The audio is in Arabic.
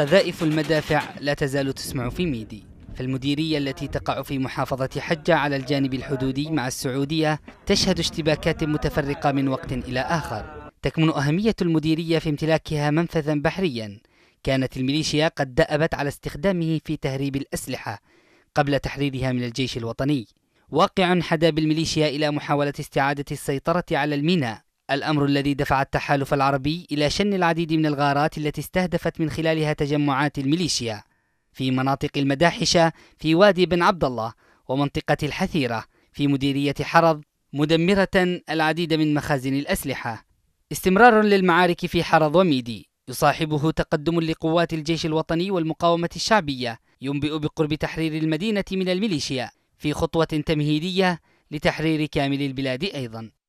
قذائف المدافع لا تزال تسمع في ميدي فالمديرية التي تقع في محافظة حجة على الجانب الحدودي مع السعودية تشهد اشتباكات متفرقة من وقت إلى آخر تكمن أهمية المديرية في امتلاكها منفذا بحريا كانت الميليشيا قد دأبت على استخدامه في تهريب الأسلحة قبل تحريرها من الجيش الوطني واقع حدا بالميليشيا إلى محاولة استعادة السيطرة على الميناء الأمر الذي دفع التحالف العربي إلى شن العديد من الغارات التي استهدفت من خلالها تجمعات الميليشيا في مناطق المداحشة في وادي بن عبد الله ومنطقة الحثيرة في مديرية حرض مدمرة العديد من مخازن الأسلحة استمرار للمعارك في حرض وميدي يصاحبه تقدم لقوات الجيش الوطني والمقاومة الشعبية ينبئ بقرب تحرير المدينة من الميليشيا في خطوة تمهيدية لتحرير كامل البلاد أيضا